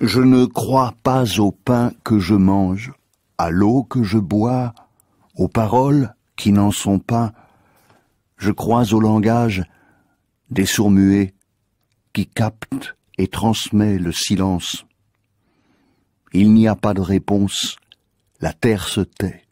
Je ne crois pas au pain que je mange, à l'eau que je bois, aux paroles qui n'en sont pas. Je crois au langage des sourds-muets qui captent et transmet le silence. Il n'y a pas de réponse, la terre se tait.